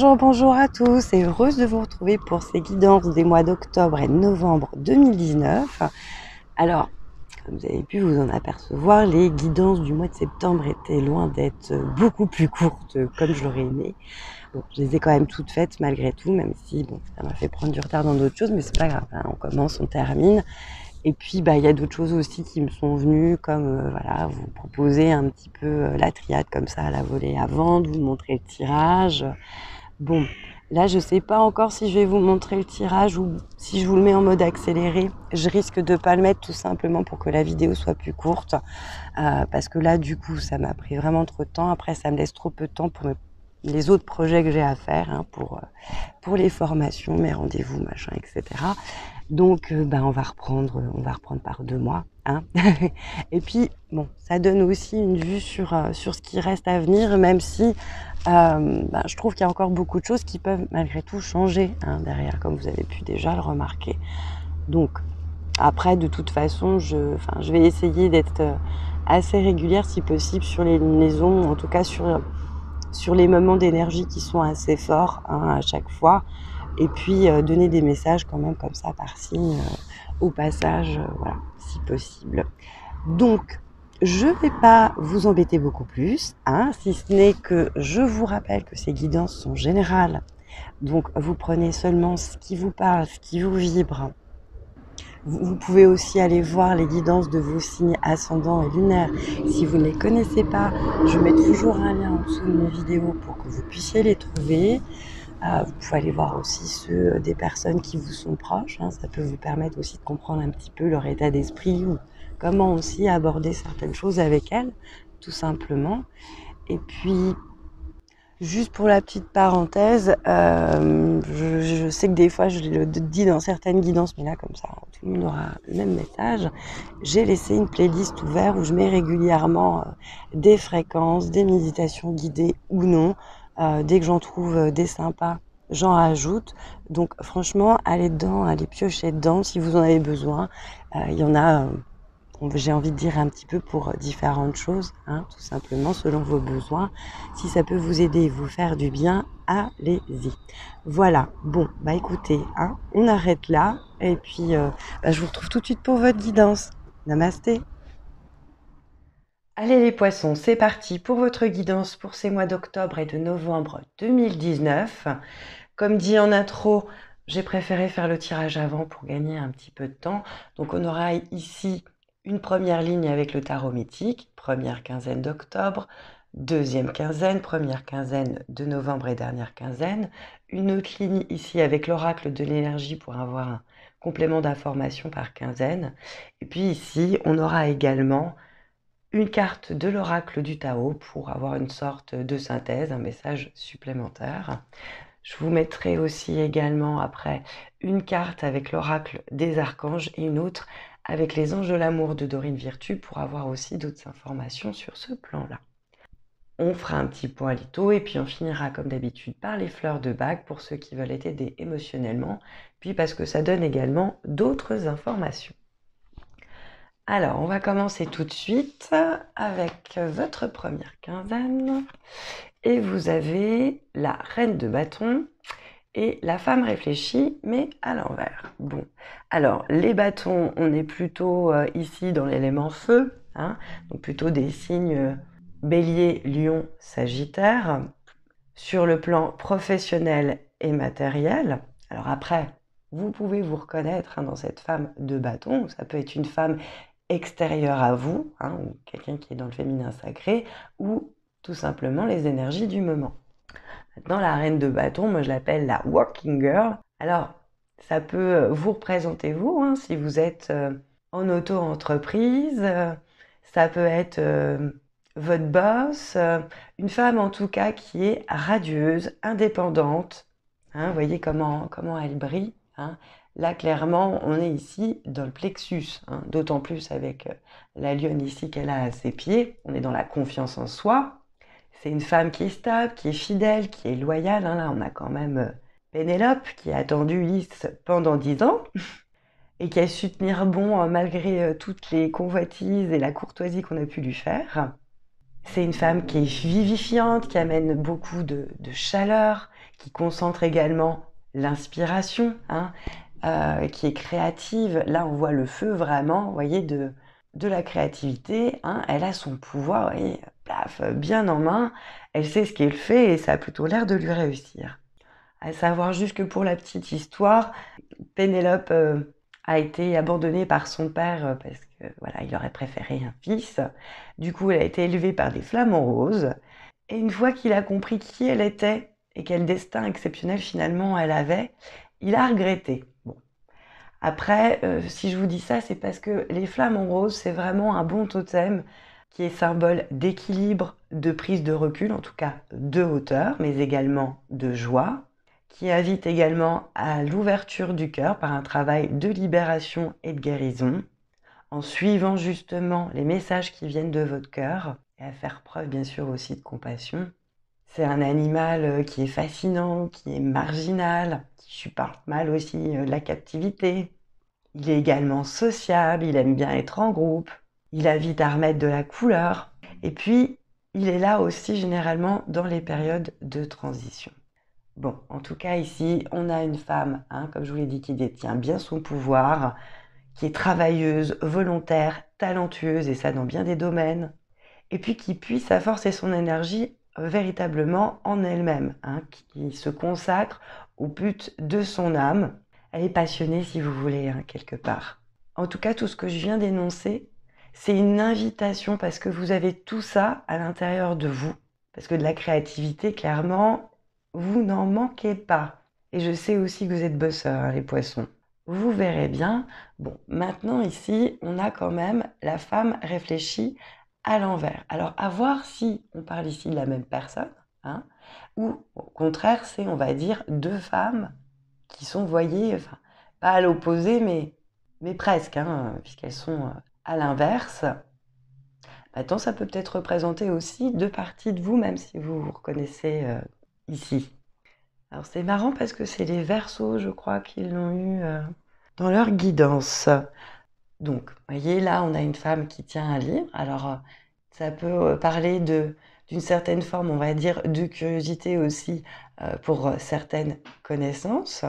Bonjour, bonjour à tous et heureuse de vous retrouver pour ces guidances des mois d'octobre et novembre 2019. Alors, comme vous avez pu vous en apercevoir, les guidances du mois de septembre étaient loin d'être beaucoup plus courtes comme je l'aurais aimé. je les ai quand même toutes faites malgré tout, même si bon, ça m'a fait prendre du retard dans d'autres choses, mais c'est pas grave, hein, on commence, on termine. Et puis, bah, il y a d'autres choses aussi qui me sont venues, comme euh, voilà, vous proposer un petit peu euh, la triade comme ça à la volée avant, de vous montrer le tirage. Bon, là, je ne sais pas encore si je vais vous montrer le tirage ou si je vous le mets en mode accéléré. Je risque de ne pas le mettre tout simplement pour que la vidéo soit plus courte. Euh, parce que là, du coup, ça m'a pris vraiment trop de temps. Après, ça me laisse trop peu de temps pour les autres projets que j'ai à faire, hein, euh, pour, les formations, mes rendez-vous, machin, etc. Donc, ben, on va reprendre, on va reprendre par deux mois. Hein. Et puis, bon, ça donne aussi une vue sur ce qui reste à venir, même si euh, bah, je trouve qu'il y a encore beaucoup de choses qui peuvent malgré tout changer hein, derrière, comme vous avez pu déjà le remarquer. Donc, après, de toute façon, je, vais essayer d'être euh, assez régulière si possible sur les liaisons, en tout cas sur, sur les moments d'énergie qui sont assez forts hein, à chaque fois. Et puis euh, donner des messages quand même comme ça par signe au passage, voilà, si possible. Donc, je ne vais pas vous embêter beaucoup plus, hein, si ce n'est que je vous rappelle que ces guidances sont générales. Donc vous prenez seulement ce qui vous parle, ce qui vous vibre. Vous, pouvez aussi aller voir les guidances de vos signes ascendants et lunaires. Si vous ne les connaissez pas, je mets toujours un lien en dessous de mes vidéos pour que vous puissiez les trouver. Euh, vous pouvez aller voir aussi ceux des personnes qui vous sont proches. Hein. ça peut vous permettre aussi de comprendre un petit peu leur état d'esprit ou comment aussi aborder certaines choses avec elle, tout simplement. Et puis, juste pour la petite parenthèse, euh, je, sais que des fois je le dis dans certaines guidances, mais là comme ça, tout le monde aura le même message. J'ai laissé une playlist ouverte où je mets régulièrement euh, des fréquences, des méditations guidées ou non. Euh, dès que j'en trouve des sympas, j'en ajoute. Donc franchement, allez dedans, allez piocher dedans si vous en avez besoin. Il y en a j'ai envie de dire un petit peu pour différentes choses, hein, tout simplement selon vos besoins. Si ça peut vous aider, vous faire du bien, allez-y. Voilà, bon, bah écoutez, hein, on arrête là, et puis euh, bah, je vous retrouve tout de suite pour votre guidance. Namasté Allez les poissons, c'est parti pour votre guidance pour ces mois d'octobre et de novembre 2019. Comme dit en intro, j'ai préféré faire le tirage avant pour gagner un petit peu de temps. Donc on aura ici une première ligne avec le tarot mythique, première quinzaine d'octobre, deuxième quinzaine, première quinzaine de novembre et dernière quinzaine. Une autre ligne ici avec l'oracle de l'énergie pour avoir un complément d'information par quinzaine. Et puis ici, on aura également une carte de l'oracle du Tao pour avoir une sorte de synthèse, un message supplémentaire. Je vous mettrai aussi également après une carte avec l'oracle des archanges et une autre avec les anges de l'amour de Dorine Virtu pour avoir aussi d'autres informations sur ce plan-là. On fera un petit point et puis on finira comme d'habitude par les fleurs de bac pour ceux qui veulent être aidés émotionnellement, puis parce que ça donne également d'autres informations. Alors, on va commencer tout de suite avec votre première quinzaine. Et vous avez la reine de bâton et la femme réfléchit, mais à l'envers. Bon, alors les bâtons, on est plutôt euh, ici dans l'élément feu, hein. donc plutôt des signes euh, bélier, lion, sagittaire, sur le plan professionnel et matériel. Alors après, vous pouvez vous reconnaître hein, dans cette femme de bâton, ça peut être une femme extérieure à vous, hein, ou quelqu'un qui est dans le féminin sacré, ou tout simplement les énergies du moment. Dans la reine de bâton, moi je l'appelle la walking girl. Alors, ça peut euh, vous représenter vous, hein, si vous êtes euh, en auto-entreprise, euh, ça peut être votre boss, une femme en tout cas qui est radieuse, indépendante. Hein, vous voyez comment, comment elle brille. Hein. Là, clairement, on est ici dans le plexus, d'autant plus avec la lionne ici qu'elle a à ses pieds. On est dans la confiance en soi, c'est une femme qui est stable, qui est fidèle, qui est loyale. Hein. là, on a quand même euh, Pénélope qui a attendu Ulysse pendant dix ans et qui a su tenir bon hein, malgré euh, toutes les convoitises et la courtoisie qu'on a pu lui faire. C'est une femme qui est vivifiante, qui amène beaucoup de, chaleur, qui concentre également l'inspiration, hein, euh, qui est créative. Là, on voit le feu vraiment, vous voyez, de, de la créativité, hein, elle a son pouvoir, et, bien en main, elle sait ce qu'elle fait et ça a plutôt l'air de lui réussir. À savoir juste que pour la petite histoire, Pénélope euh, a été abandonnée par son père euh, parce que voilà, il aurait préféré un fils. Du coup, elle a été élevée par des flamants roses. Et une fois qu'il a compris qui elle était et quel destin exceptionnel finalement elle avait, il a regretté. Après, euh, si je vous dis ça, c'est parce que les flammes en rose, c'est vraiment un bon totem qui est symbole d'équilibre, de prise de recul, en tout cas de hauteur, mais également de joie, qui invite également à l'ouverture du cœur par un travail de libération et de guérison, en suivant justement les messages qui viennent de votre cœur, et à faire preuve bien sûr aussi de compassion, c'est un animal euh, qui est fascinant, qui est marginal, qui supporte mal aussi euh, la captivité. Il est également sociable, il aime bien être en groupe, il a vite à remettre de la couleur. Et puis, il est là aussi généralement dans les périodes de transition. Bon, en tout cas ici, on a une femme, hein, comme je vous l'ai dit, qui détient bien son pouvoir, qui est travailleuse, volontaire, talentueuse, et ça dans bien des domaines, et puis qui puise sa force et son énergie véritablement en elle-même, hein, qui se consacre au but de son âme. Elle est passionnée, si vous voulez, hein, quelque part. En tout cas, tout ce que je viens d'énoncer, c'est une invitation parce que vous avez tout ça à l'intérieur de vous. Parce que de la créativité, clairement, vous n'en manquez pas. Et je sais aussi que vous êtes bosseurs, hein, les poissons. Vous verrez bien. Bon, maintenant ici, on a quand même la femme réfléchie l'envers. Alors, à voir si on parle ici de la même personne, hein, ou au contraire, c'est, on va dire, deux femmes qui sont voyées, enfin, pas à l'opposé, mais, mais presque, hein, puisqu'elles sont euh, à l'inverse. Maintenant, ça peut peut-être représenter aussi deux parties de vous, même si vous vous reconnaissez euh, ici. Alors, c'est marrant parce que c'est les versos, je crois, qu'ils l'ont eu euh, dans leur guidance. Donc, voyez, là, on a une femme qui tient un livre. Alors, euh, ça peut euh, parler d'une certaine forme, on va dire, de curiosité aussi euh, pour certaines connaissances.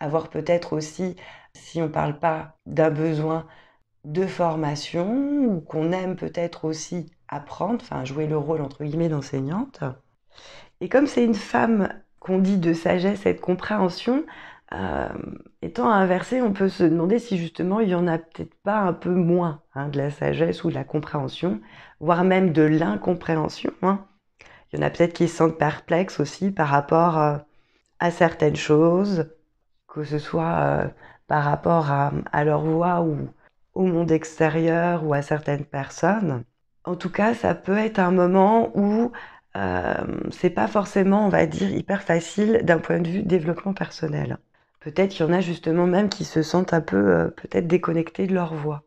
Avoir peut-être aussi, si on ne parle pas d'un besoin de formation, ou qu'on aime peut-être aussi apprendre, enfin jouer le rôle entre guillemets d'enseignante. Et comme c'est une femme qu'on dit de sagesse et de compréhension, euh, étant inversé, on peut se demander si justement il n'y en a peut-être pas un peu moins hein, de la sagesse ou de la compréhension, voire même de l'incompréhension. Hein. Il y en a peut-être qui se sentent perplexes aussi par rapport euh, à certaines choses, que ce soit euh, par rapport à, à, leur voix ou au monde extérieur ou à certaines personnes. En tout cas, ça peut être un moment où euh, c'est pas forcément, on va dire, hyper facile d'un point de vue développement personnel. Peut-être qu'il y en a justement même qui se sentent un peu euh, peut-être déconnectés de leur voix.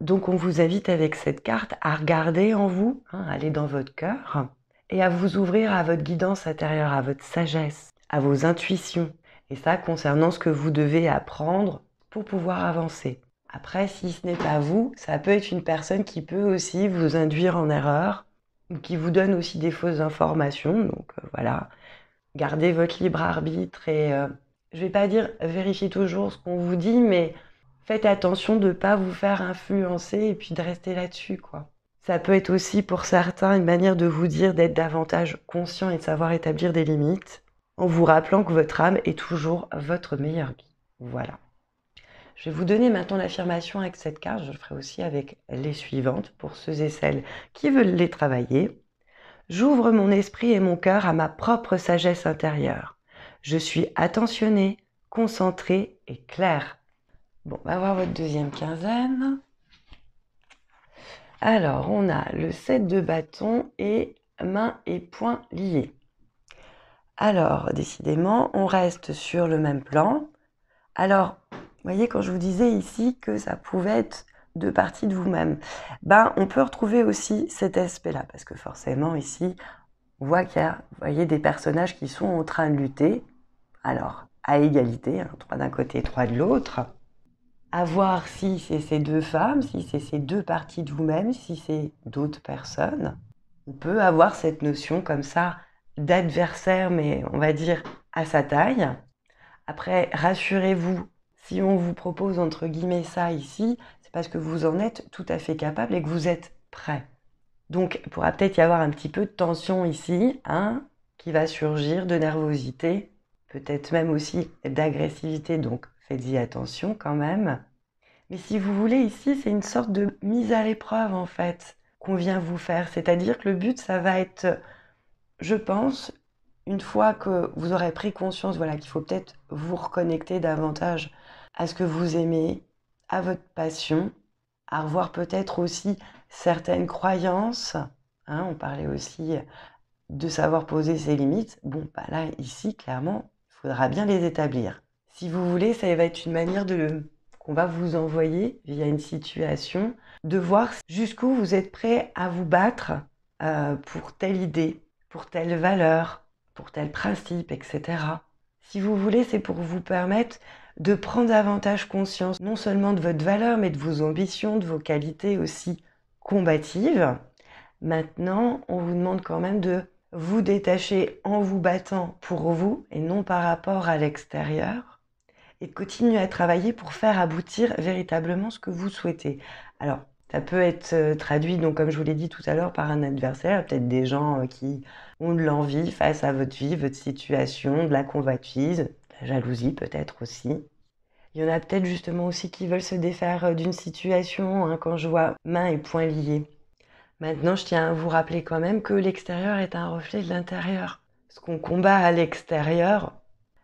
Donc on vous invite avec cette carte à regarder en vous, hein, aller dans votre cœur et à vous ouvrir à votre guidance intérieure, à votre sagesse, à vos intuitions. Et ça concernant ce que vous devez apprendre pour pouvoir avancer. Après, si ce n'est pas vous, ça peut être une personne qui peut aussi vous induire en erreur ou qui vous donne aussi des fausses informations. Donc euh, voilà, gardez votre libre arbitre et euh, je ne vais pas dire vérifiez toujours ce qu'on vous dit, mais faites attention de ne pas vous faire influencer et puis de rester là-dessus, quoi. Ça peut être aussi pour certains une manière de vous dire d'être davantage conscient et de savoir établir des limites, en vous rappelant que votre âme est toujours votre meilleur guide. Voilà. Je vais vous donner maintenant l'affirmation avec cette carte, je le ferai aussi avec les suivantes pour ceux et celles qui veulent les travailler. J'ouvre mon esprit et mon cœur à ma propre sagesse intérieure. Je suis attentionnée, concentrée et claire. Bon, on va voir votre deuxième quinzaine. Alors, on a le 7 de bâton et mains et poings liés. Alors, décidément, on reste sur le même plan. Alors, vous voyez, quand je vous disais ici que ça pouvait être de partie de vous-même, ben, on peut retrouver aussi cet aspect-là, parce que forcément, ici, on voit qu'il y a des personnages qui sont en train de lutter, alors, à égalité, hein, trois d'un côté, trois de l'autre, Avoir voir si c'est ces deux femmes, si c'est ces deux parties de vous-même, si c'est d'autres personnes. On peut avoir cette notion comme ça d'adversaire, mais on va dire à sa taille. Après, rassurez-vous, si on vous propose entre guillemets ça ici, c'est parce que vous en êtes tout à fait capable et que vous êtes prêt. Donc, il pourra peut-être y avoir un petit peu de tension ici, hein, qui va surgir, de nervosité, peut-être même aussi d'agressivité, donc faites-y attention quand même. Mais si vous voulez, ici, c'est une sorte de mise à l'épreuve, en fait, qu'on vient vous faire. C'est-à-dire que le but, ça va être, je pense, une fois que vous aurez pris conscience voilà, qu'il faut peut-être vous reconnecter davantage à ce que vous aimez, à votre passion, à revoir peut-être aussi certaines croyances. Hein. on parlait aussi de savoir poser ses limites. Bon, pas bah là, ici, clairement, faudra bien les établir. Si vous voulez, ça va être une manière de qu'on va vous envoyer via une situation, de voir jusqu'où vous êtes prêt à vous battre euh, pour telle idée, pour telle valeur, pour tel principe, etc. Si vous voulez, c'est pour vous permettre de prendre davantage conscience non seulement de votre valeur, mais de vos ambitions, de vos qualités aussi combatives. Maintenant, on vous demande quand même de vous détacher en vous battant pour vous et non par rapport à l'extérieur, et continuez à travailler pour faire aboutir véritablement ce que vous souhaitez. Alors, ça peut être euh, traduit, donc comme je vous l'ai dit tout à l'heure, par un adversaire, peut-être des gens euh, qui ont de l'envie face à votre vie, votre situation, de la convoitise, de la jalousie peut-être aussi. Il y en a peut-être justement aussi qui veulent se défaire euh, d'une situation, hein, quand je vois main et poing liés. Maintenant, je tiens à vous rappeler quand même que l'extérieur est un reflet de l'intérieur. Ce qu'on combat à l'extérieur,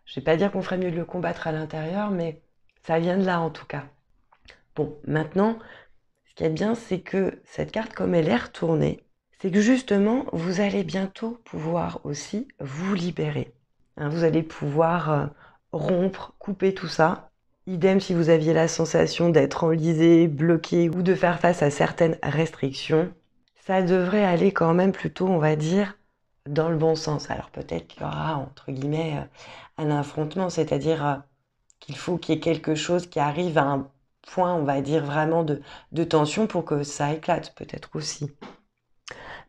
je vais pas dire qu'on ferait mieux de le combattre à l'intérieur, mais ça vient de là en tout cas. Bon, maintenant, ce qui est bien, c'est que cette carte, comme elle est retournée, c'est que justement, vous allez bientôt pouvoir aussi vous libérer. Hein, vous allez pouvoir euh, rompre, couper tout ça. Idem si vous aviez la sensation d'être enlisé, bloqué ou de faire face à certaines restrictions ça devrait aller quand même plutôt, on va dire, dans le bon sens. Alors peut-être qu'il y aura, entre guillemets, euh, un affrontement, c'est-à-dire euh, qu'il faut qu'il y ait quelque chose qui arrive à un point, on va dire, vraiment de, tension pour que ça éclate, peut-être aussi.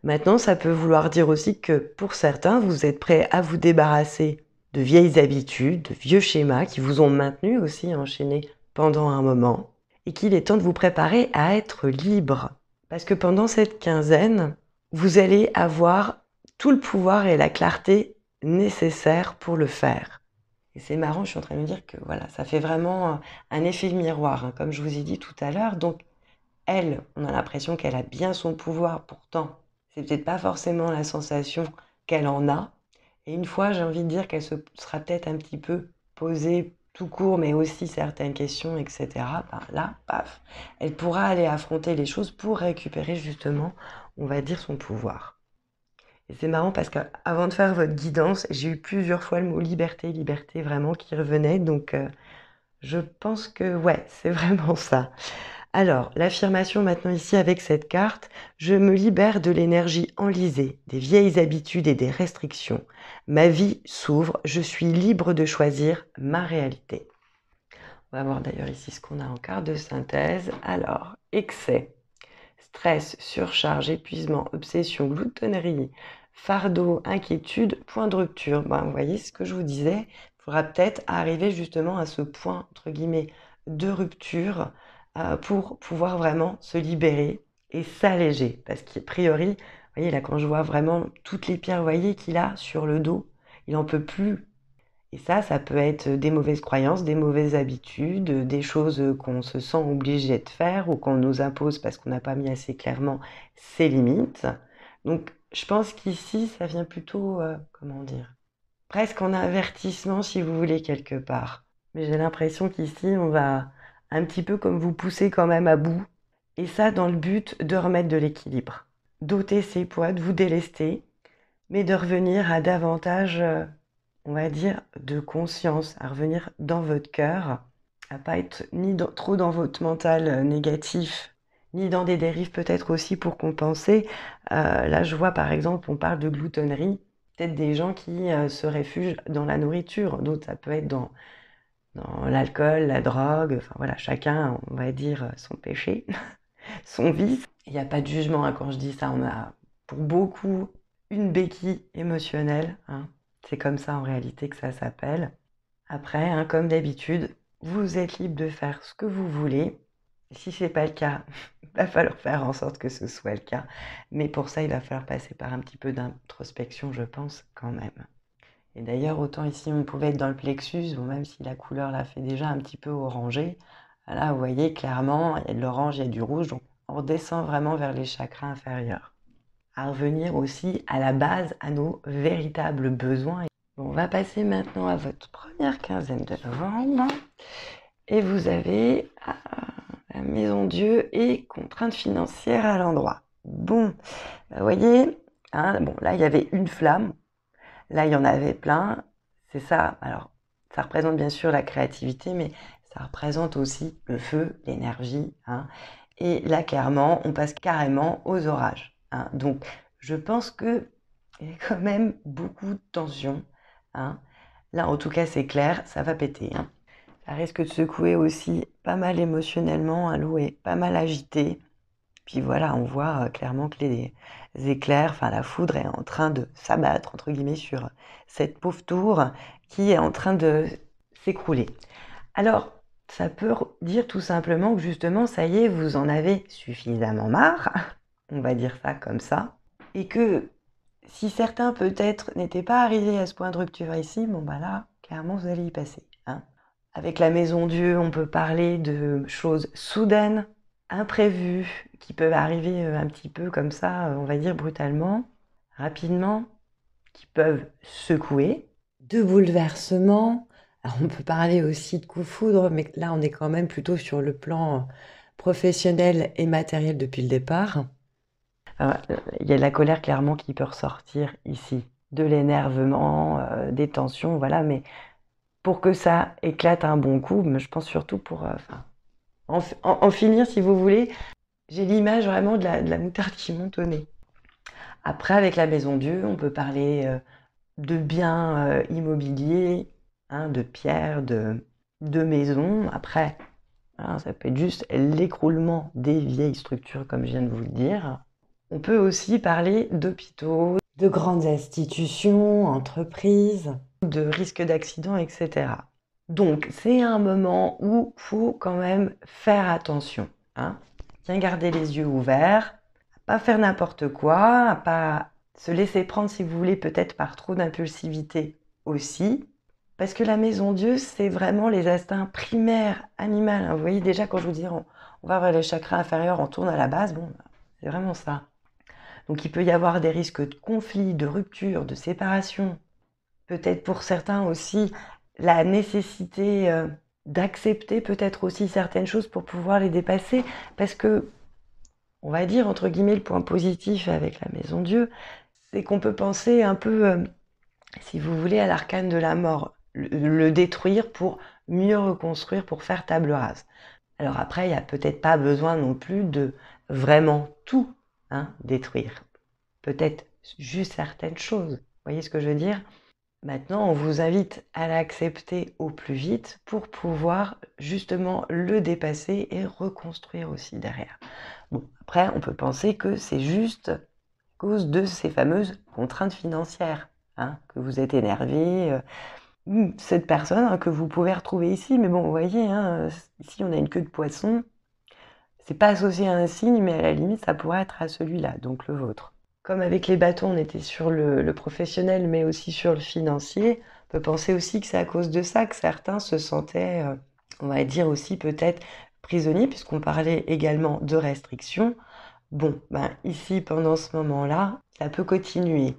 Maintenant, ça peut vouloir dire aussi que pour certains, vous êtes prêts à vous débarrasser de vieilles habitudes, de vieux schémas qui vous ont maintenu aussi enchaînés pendant un moment, et qu'il est temps de vous préparer à être libre parce que pendant cette quinzaine, vous allez avoir tout le pouvoir et la clarté nécessaire pour le faire. Et c'est marrant, je suis en train de me dire que voilà, ça fait vraiment un effet de miroir, hein, comme je vous ai dit tout à l'heure. Donc, elle, on a l'impression qu'elle a bien son pouvoir, pourtant, c'est peut-être pas forcément la sensation qu'elle en a. Et une fois, j'ai envie de dire qu'elle se sera peut-être un petit peu posée tout court, mais aussi certaines questions, etc., bah, là, paf, elle pourra aller affronter les choses pour récupérer justement, on va dire, son pouvoir. Et c'est marrant parce qu'avant de faire votre guidance, j'ai eu plusieurs fois le mot liberté, liberté vraiment qui revenait. Donc, euh, je pense que, ouais, c'est vraiment ça. Alors, l'affirmation maintenant ici avec cette carte, je me libère de l'énergie enlisée, des vieilles habitudes et des restrictions. Ma vie s'ouvre, je suis libre de choisir ma réalité. On va voir d'ailleurs ici ce qu'on a en carte de synthèse. Alors, excès, stress, surcharge, épuisement, obsession, gloutonnerie, fardeau, inquiétude, point de rupture. vous voyez ce que je vous disais, il faudra peut-être arriver justement à ce point, entre guillemets, de rupture euh, pour pouvoir vraiment se libérer et s'alléger. Parce qu'a priori, vous voyez là, quand je vois vraiment toutes les pierres, vous voyez qu'il a sur le dos, il n'en peut plus. Et ça, ça peut être des mauvaises croyances, des mauvaises habitudes, des choses qu'on se sent obligé de faire ou qu'on nous impose parce qu'on n'a pas mis assez clairement ses limites. Donc, je pense qu'ici, ça vient plutôt, euh, comment dire, presque en avertissement si vous voulez quelque part. Mais j'ai l'impression qu'ici, on va, un petit peu comme vous poussez quand même à bout, et ça dans le but de remettre de l'équilibre, d'ôter ses poids, de vous délester, mais de revenir à davantage, euh, on va dire, de conscience, à revenir dans votre cœur, à pas être ni trop dans votre mental euh, négatif, ni dans des dérives peut-être aussi pour compenser. Euh, là, je vois par exemple, on parle de gloutonnerie, peut-être des gens qui euh, se réfugient dans la nourriture, d'autres ça peut être dans l'alcool, la drogue, enfin voilà, chacun, on va dire, son péché, son vice. Il n'y a pas de jugement hein, quand je dis ça, on a pour beaucoup une béquille émotionnelle. Hein. C'est comme ça en réalité que ça s'appelle. Après, hein, comme d'habitude, vous êtes libre de faire ce que vous voulez. Si ce n'est pas le cas, il va falloir faire en sorte que ce soit le cas. Mais pour ça, il va falloir passer par un petit peu d'introspection, je pense, quand même. Et d'ailleurs, autant ici on pouvait être dans le plexus, bon, même si la couleur la fait déjà un petit peu orangée, là vous voyez clairement, il y a de l'orange, il y a du rouge, donc on redescend vraiment vers les chakras inférieurs. À revenir aussi à la base, à nos véritables besoins. on va passer maintenant à votre première quinzaine de novembre. Et vous avez ah, la maison Dieu et contraintes financières à l'endroit. Bon, bah, vous voyez, hein, bon, là il y avait une flamme, Là, il y en avait plein. C'est ça. Alors, ça représente bien sûr la créativité, mais ça représente aussi le feu, l'énergie. Hein. Et là, clairement, on passe carrément aux orages. Hein. Donc, je pense que il y a quand même beaucoup de tension. Hein. Là, en tout cas, c'est clair, ça va péter. Ça risque de secouer aussi pas mal émotionnellement. à est pas mal agité. Puis voilà, on voit euh, clairement que les, éclairs, enfin la foudre est en train de s'abattre, entre guillemets, sur cette pauvre tour qui est en train de s'écrouler. Alors, ça peut dire tout simplement que justement, ça y est, vous en avez suffisamment marre, on va dire ça comme ça, et que si certains peut-être n'étaient pas arrivés à ce point de rupture ici, bon bah là, clairement, vous allez y passer. Hein. Avec la maison Dieu, on peut parler de choses soudaines, imprévus qui peuvent arriver euh, un petit peu comme ça, euh, on va dire brutalement, rapidement, qui peuvent secouer, de bouleversements. on peut parler aussi de coups foudre, mais là on est quand même plutôt sur le plan euh, professionnel et matériel depuis le départ. il y a de la colère clairement qui peut ressortir ici, de l'énervement, des tensions, voilà, mais pour que ça éclate un bon coup, je pense surtout pour en, finir, si vous voulez, j'ai l'image vraiment de la, moutarde qui monte au Après, avec la Maison Dieu, on peut parler euh, de biens euh, immobiliers, hein, de pierres, de, maisons. Après, hein, ça peut être juste l'écroulement des vieilles structures, comme je viens de vous le dire. On peut aussi parler d'hôpitaux, de grandes institutions, entreprises, de risques d'accidents, etc. Donc, c'est un moment où faut quand même faire attention. Hein. Bien garder les yeux ouverts, pas faire n'importe quoi, pas se laisser prendre, si vous voulez, peut-être par trop d'impulsivité aussi. Parce que la maison Dieu, c'est vraiment les instincts primaires animaux. Hein. Vous voyez déjà quand je vous dis on, va vers les chakras inférieurs, on tourne à la base, bon, bah, c'est vraiment ça. Donc il peut y avoir des risques de conflit, de rupture, de séparation. Peut-être pour certains aussi la nécessité euh, d'accepter peut-être aussi certaines choses pour pouvoir les dépasser, parce que, on va dire, entre guillemets, le point positif avec la maison Dieu, c'est qu'on peut penser un peu, euh, si vous voulez, à l'arcane de la mort, le, détruire pour mieux reconstruire, pour faire table rase. Alors après, il n'y a peut-être pas besoin non plus de vraiment tout hein, détruire. Peut-être juste certaines choses. Vous voyez ce que je veux dire Maintenant, on vous invite à l'accepter au plus vite pour pouvoir justement le dépasser et reconstruire aussi derrière. Bon, après, on peut penser que c'est juste à cause de ces fameuses contraintes financières, hein, que vous êtes énervé, euh, hum, cette personne hein, que vous pouvez retrouver ici. Mais bon, vous voyez, hein, ici on a une queue de poisson, c'est pas associé à un signe, mais à la limite, ça pourrait être à celui-là, donc le vôtre comme avec les bâtons, on était sur le, professionnel, mais aussi sur le financier, on peut penser aussi que c'est à cause de ça que certains se sentaient, euh, on va dire aussi peut-être prisonniers, puisqu'on parlait également de restrictions. Bon, ben ici, pendant ce moment-là, ça peut continuer.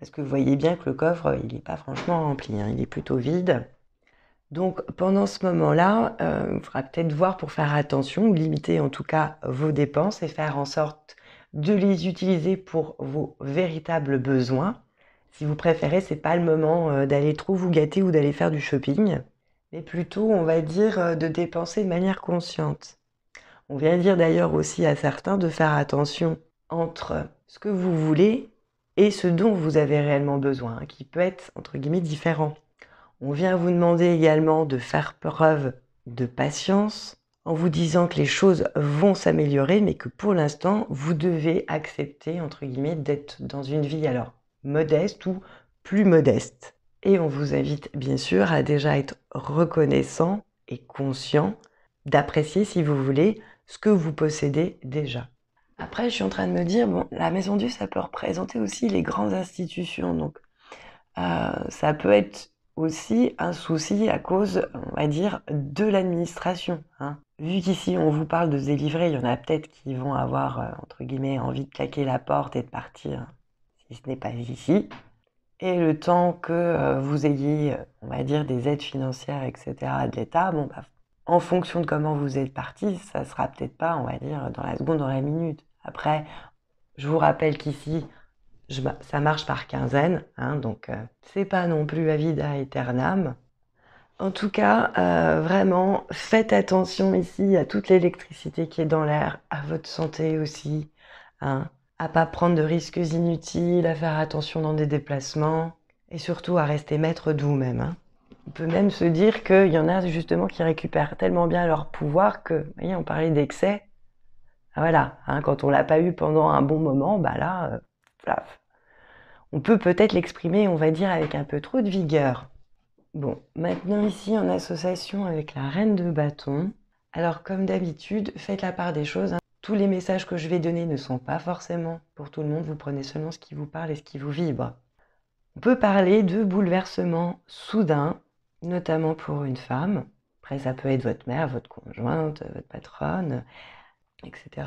Parce que vous voyez bien que le coffre, euh, il n'est pas franchement rempli, hein, il est plutôt vide. Donc pendant ce moment-là, euh, il faudra peut-être voir pour faire attention, limiter en tout cas vos dépenses et faire en sorte de les utiliser pour vos véritables besoins. Si vous préférez, c'est pas le moment euh, d'aller trop vous gâter ou d'aller faire du shopping, mais plutôt, on va dire, euh, de dépenser de manière consciente. On vient dire d'ailleurs aussi à certains de faire attention entre ce que vous voulez et ce dont vous avez réellement besoin, hein, qui peut être, entre guillemets, différent. On vient vous demander également de faire preuve de patience, en vous disant que les choses vont s'améliorer, mais que pour l'instant, vous devez accepter, entre guillemets, d'être dans une vie alors modeste ou plus modeste. Et on vous invite bien sûr à déjà être reconnaissant et conscient d'apprécier, si vous voulez, ce que vous possédez déjà. Après, je suis en train de me dire, bon, la Maison Dieu, ça peut représenter aussi les grandes institutions. Donc, euh, ça peut être aussi un souci à cause, on va dire, de l'administration. Hein vu qu'ici on vous parle de se délivrer, il y en a peut-être qui vont avoir, euh, entre guillemets, envie de claquer la porte et de partir, si ce n'est pas ici. Et le temps que euh, vous ayez, on va dire, des aides financières, etc., de l'État, bon, bah, en fonction de comment vous êtes parti, ça sera peut-être pas, on va dire, dans la seconde, dans la minute. Après, je vous rappelle qu'ici, ça marche par quinzaine, hein, donc euh, c'est pas non plus à vida eternam. En tout cas, euh, vraiment, faites attention ici à toute l'électricité qui est dans l'air, à votre santé aussi, hein, à pas prendre de risques inutiles, à faire attention dans des déplacements, et surtout à rester maître de vous-même. Hein. On peut même se dire qu'il y en a justement qui récupèrent tellement bien leur pouvoir que, vous voyez, on parlait d'excès. Ah, voilà, hein, quand on l'a pas eu pendant un bon moment, bah là, euh, flaf. on peut peut-être l'exprimer, on va dire, avec un peu trop de vigueur. Bon, maintenant ici en association avec la reine de bâton. Alors comme d'habitude, faites la part des choses. Hein. Tous les messages que je vais donner ne sont pas forcément pour tout le monde, vous prenez seulement ce qui vous parle et ce qui vous vibre. On peut parler de bouleversements soudains, notamment pour une femme. Après, ça peut être votre mère, votre conjointe, votre patronne, etc.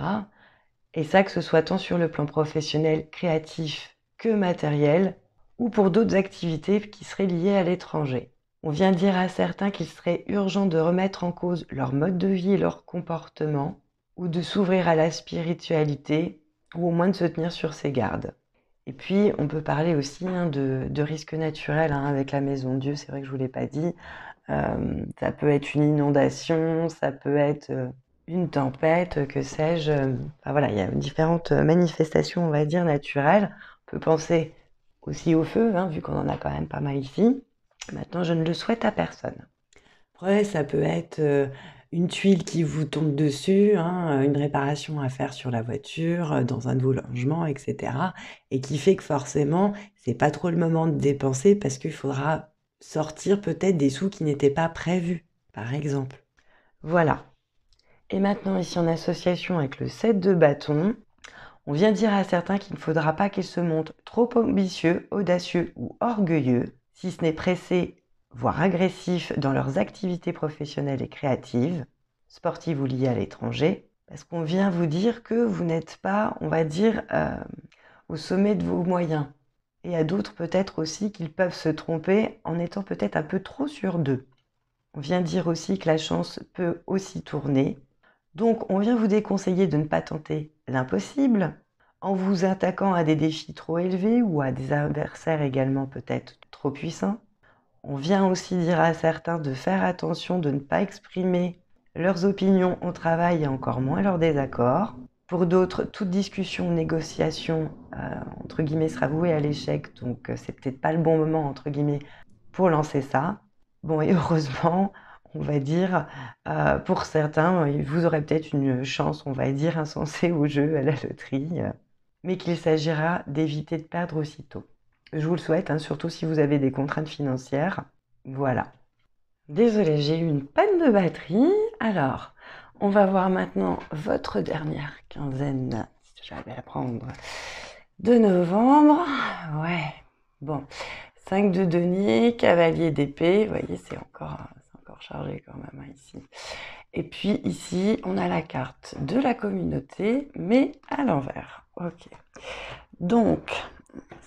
Et ça, que ce soit tant sur le plan professionnel, créatif que matériel, ou pour d'autres activités qui seraient liées à l'étranger. On vient dire à certains qu'il serait urgent de remettre en cause leur mode de vie et leur comportement, ou de s'ouvrir à la spiritualité, ou au moins de se tenir sur ses gardes. Et puis, on peut parler aussi hein, de, risques naturels hein, avec la maison de Dieu, c'est vrai que je ne vous l'ai pas dit. Euh, ça peut être une inondation, ça peut être euh, une tempête, que sais-je. Enfin, voilà, il y a différentes manifestations, on va dire, naturelles. On peut penser aussi au feu, hein, vu qu'on en a quand même pas mal ici. Maintenant, je ne le souhaite à personne. Après, ça peut être euh, une tuile qui vous tombe dessus, hein, une réparation à faire sur la voiture, euh, dans un nouveau logement, etc. Et qui fait que forcément, c'est pas trop le moment de dépenser parce qu'il faudra sortir peut-être des sous qui n'étaient pas prévus, par exemple. Voilà. Et maintenant, ici en association avec le 7 de bâton, on vient dire à certains qu'il ne faudra pas qu'ils se montrent trop ambitieux, audacieux ou orgueilleux, si ce n'est pressé, voire agressif dans leurs activités professionnelles et créatives, sportives ou liées à l'étranger, parce qu'on vient vous dire que vous n'êtes pas, on va dire, euh, au sommet de vos moyens. Et à d'autres peut-être aussi qu'ils peuvent se tromper en étant peut-être un peu trop sur d'eux. On vient dire aussi que la chance peut aussi tourner. Donc on vient vous déconseiller de ne pas tenter l'impossible, en vous attaquant à des défis trop élevés ou à des adversaires également peut-être trop puissants. On vient aussi dire à certains de faire attention de ne pas exprimer leurs opinions au travail et encore moins leurs désaccords. Pour d'autres, toute discussion, négociation, euh, entre guillemets, sera vouée à l'échec, donc euh, c'est peut-être pas le bon moment, entre guillemets, pour lancer ça. Bon, et heureusement, on va dire, euh, pour certains, vous aurez peut-être une chance, on va dire, insensée au jeu, à la loterie mais qu'il s'agira d'éviter de perdre aussitôt. Je vous le souhaite, hein, surtout si vous avez des contraintes financières. Voilà. Désolée, j'ai eu une panne de batterie. Alors, on va voir maintenant votre dernière quinzaine, si j'arrive à la prendre, de novembre. Ouais, bon. 5 de denier, cavalier d'épée. Vous voyez, c'est encore, encore chargé quand même hein, ici. Et puis ici, on a la carte de la communauté, mais à l'envers. Ok. Donc,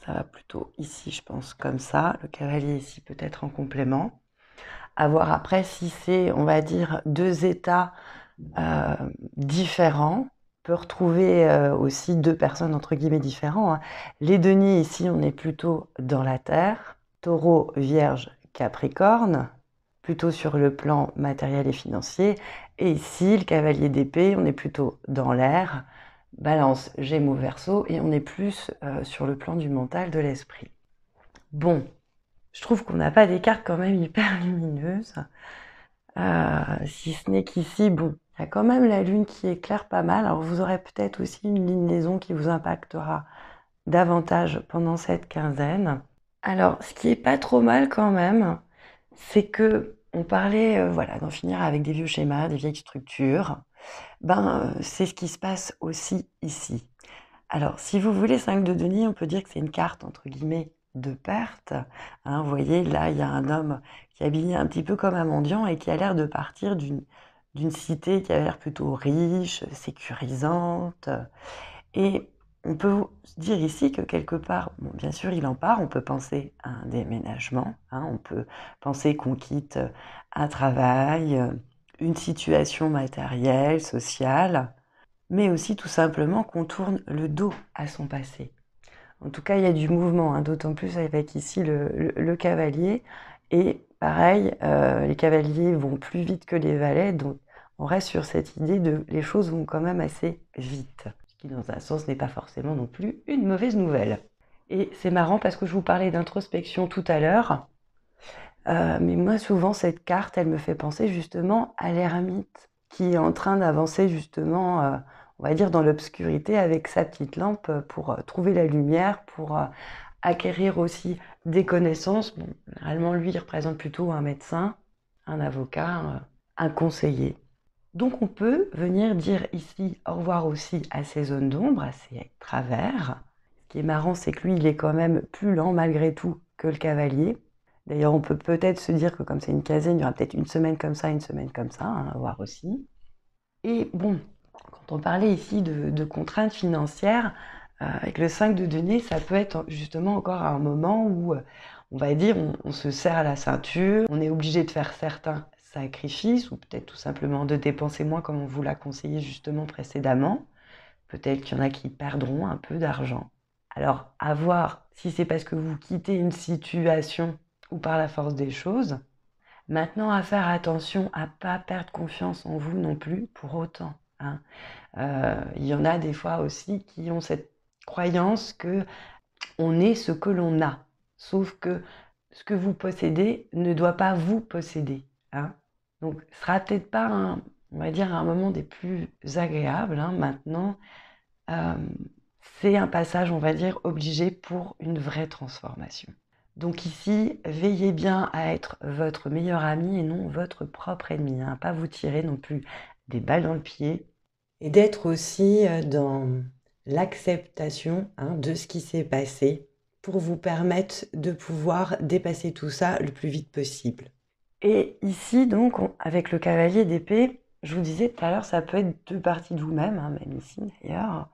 ça va plutôt ici, je pense, comme ça. Le cavalier ici peut-être en complément. A voir après si c'est, on va dire, deux états euh, différents. On peut retrouver euh, aussi deux personnes entre guillemets différents. Hein. Les denis, ici, on est plutôt dans la terre. Taureau, Vierge, Capricorne plutôt sur le plan matériel et financier. Et ici, le cavalier d'épée, on est plutôt dans l'air, balance, gémeaux, verso, et on est plus euh, sur le plan du mental, de l'esprit. Bon, je trouve qu'on n'a pas des cartes quand même hyper lumineuses. Euh, si ce n'est qu'ici, bon, il y a quand même la lune qui éclaire pas mal. Alors vous aurez peut-être aussi une liaison qui vous impactera davantage pendant cette quinzaine. Alors, ce qui est pas trop mal quand même, c'est que on parlait euh, voilà, d'en finir avec des vieux schémas, des vieilles structures. Ben, euh, c'est ce qui se passe aussi ici. Alors, si vous voulez 5 de Denis, on peut dire que c'est une carte, entre guillemets, de perte. Hein. vous voyez, là, il y a un homme qui est habillé un petit peu comme un mendiant et qui a l'air de partir d'une, d'une cité qui a l'air plutôt riche, sécurisante. Et on peut dire ici que quelque part, bien sûr, il en part, on peut penser à un déménagement, hein, on peut penser qu'on quitte euh, un travail, euh, une situation matérielle, sociale, mais aussi tout simplement qu'on tourne le dos à son passé. En tout cas, il y a du mouvement, hein, d'autant plus avec ici le, cavalier. Et pareil, euh, les cavaliers vont plus vite que les valets, donc on reste sur cette idée de les choses vont quand même assez vite qui dans un sens n'est pas forcément non plus une mauvaise nouvelle. Et c'est marrant parce que je vous parlais d'introspection tout à l'heure, euh, mais moi souvent cette carte, elle me fait penser justement à l'ermite qui est en train d'avancer justement, euh, on va dire, dans l'obscurité avec sa petite lampe pour euh, trouver la lumière, pour acquérir aussi des connaissances. Bon, généralement, lui, il représente plutôt un médecin, un avocat, un conseiller. Donc on peut venir dire ici au revoir aussi à ces zones d'ombre, à ces travers. Ce qui est marrant, c'est que lui, il est quand même plus lent malgré tout que le cavalier. D'ailleurs, on peut peut-être se dire que comme c'est une caserne, il y aura peut-être une semaine comme ça, une semaine comme ça, hein, à voir aussi. Et bon, quand on parlait ici de, contraintes financières, euh, avec le 5 de denier, ça peut être justement encore à un moment où, euh, on va dire, on, on se serre à la ceinture, on est obligé de faire certains sacrifice, ou peut-être tout simplement de dépenser moins comme on vous l'a conseillé justement précédemment. Peut-être qu'il y en a qui perdront un peu d'argent. Alors, à voir si c'est parce que vous quittez une situation ou par la force des choses. Maintenant, à faire attention à pas perdre confiance en vous non plus pour autant. Hein. Euh, il y en a des fois aussi qui ont cette croyance que on est ce que l'on a, sauf que ce que vous possédez ne doit pas vous posséder. Hein. Donc, ce sera peut-être pas, un, on va dire, un moment des plus agréables hein, maintenant. Euh, c'est un passage, on va dire, obligé pour une vraie transformation. Donc ici, veillez bien à être votre meilleur ami et non votre propre ennemi. Hein. pas vous tirer non plus des balles dans le pied. Et d'être aussi euh, dans l'acceptation hein, de ce qui s'est passé pour vous permettre de pouvoir dépasser tout ça le plus vite possible. Et ici, donc, avec le cavalier d'épée, je vous disais tout à l'heure, ça peut être deux parties de vous-même, hein, même ici d'ailleurs.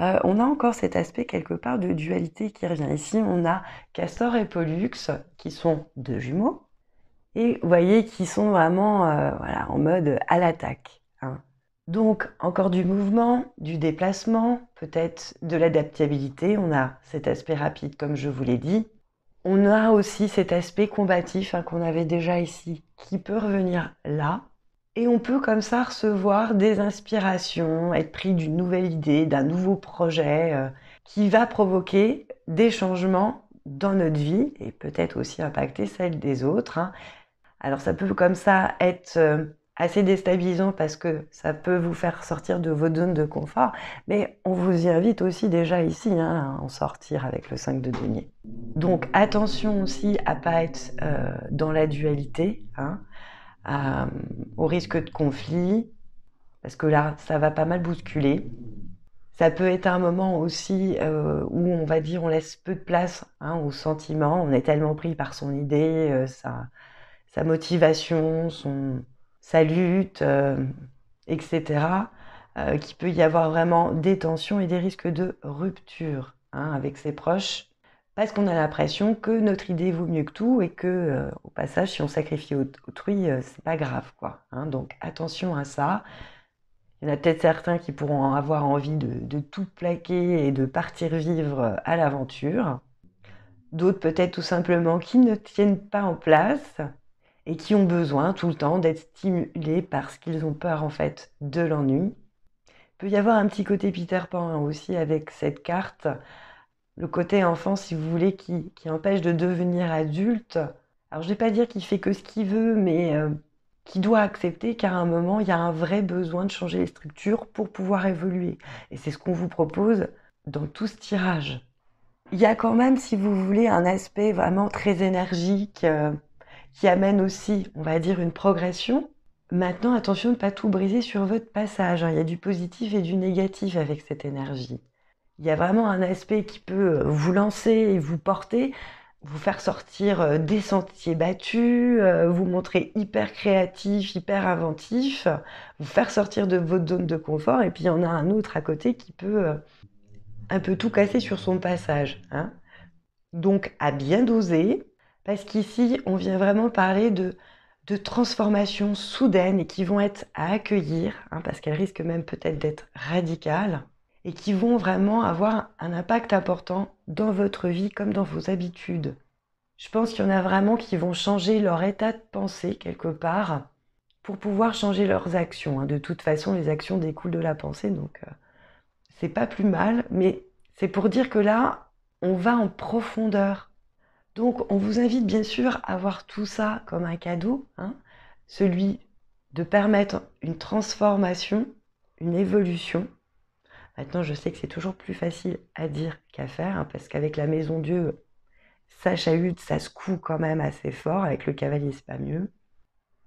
Euh, on a encore cet aspect quelque part de dualité qui revient. Ici, on a Castor et Pollux qui sont deux jumeaux et vous voyez qui sont vraiment euh, en mode à l'attaque. Hein. Donc, encore du mouvement, du déplacement, peut-être de l'adaptabilité. On a cet aspect rapide, comme je vous l'ai dit, on a aussi cet aspect combatif hein, qu'on avait déjà ici, qui peut revenir là. Et on peut comme ça recevoir des inspirations, être pris d'une nouvelle idée, d'un nouveau projet euh, qui va provoquer des changements dans notre vie et peut-être aussi impacter celle des autres. Hein. Alors ça peut comme ça être euh, assez déstabilisant parce que ça peut vous faire sortir de votre zone de confort, mais on vous y invite aussi déjà ici hein, à en sortir avec le 5 de denier. Donc attention aussi à pas être euh, dans la dualité, hein, euh, au risque de conflit, parce que là, ça va pas mal bousculer. Ça peut être un moment aussi euh, où on va dire on laisse peu de place hein, au sentiment, on est tellement pris par son idée, sa motivation, son, sa lutte, euh, etc., qui euh, qu'il peut y avoir vraiment des tensions et des risques de rupture hein, avec ses proches, parce qu'on a l'impression que notre idée vaut mieux que tout et que, euh, au passage, si on sacrifie autrui, autrui, c'est pas grave, quoi. Hein. donc attention à ça. Il y en a peut-être certains qui pourront avoir envie de tout plaquer et de partir vivre à l'aventure. D'autres peut-être tout simplement qui ne tiennent pas en place et qui ont besoin tout le temps d'être stimulés parce qu'ils ont peur en fait de l'ennui. Il peut y avoir un petit côté Peter Pan aussi avec cette carte, le côté enfant si vous voulez qui, qui empêche de devenir adulte. Alors je ne vais pas dire qu'il fait que ce qu'il veut, mais euh, qui doit accepter qu'à un moment il y a un vrai besoin de changer les structures pour pouvoir évoluer. Et c'est ce qu'on vous propose dans tout ce tirage. Il y a quand même, si vous voulez, un aspect vraiment très énergique. Euh, qui amène aussi, on va dire, une progression. Maintenant, attention de ne pas tout briser sur votre passage. Hein. Il y a du positif et du négatif avec cette énergie. Il y a vraiment un aspect qui peut euh, vous lancer et vous porter, vous faire sortir euh, des sentiers battus, euh, vous montrer hyper créatif, hyper inventif, vous faire sortir de votre zone de confort. Et puis, il y en a un autre à côté qui peut un peu tout casser sur son passage. Hein. Donc, à bien doser, parce qu'ici, on vient vraiment parler de, de transformations soudaines et qui vont être à accueillir, hein, parce qu'elles risquent même peut-être d'être radicales, et qui vont vraiment avoir un impact important dans votre vie comme dans vos habitudes. Je pense qu'il y en a vraiment qui vont changer leur état de pensée quelque part pour pouvoir changer leurs actions. Hein. De toute façon, les actions découlent de la pensée, donc euh, c'est pas plus mal, mais c'est pour dire que là, on va en profondeur donc on vous invite bien sûr à voir tout ça comme un cadeau, hein, celui de permettre une transformation, une évolution. Maintenant, je sais que c'est toujours plus facile à dire qu'à faire, hein, parce qu'avec la maison Dieu, ça chahute, ça se coud quand même assez fort. Avec le cavalier, c'est pas mieux.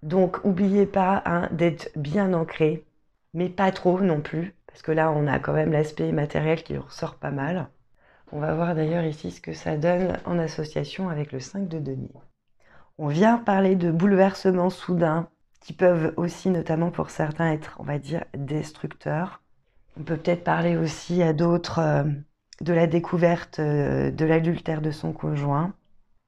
Donc, n'oubliez pas hein, d'être bien ancré, mais pas trop non plus, parce que là, on a quand même l'aspect matériel qui ressort pas mal. On va voir d'ailleurs ici ce que ça donne en association avec le 5 de Denis. On vient parler de bouleversements soudains qui peuvent aussi, notamment pour certains, être, on va dire, destructeurs. On peut peut-être parler aussi à d'autres euh, de la découverte euh, de l'adultère de son conjoint,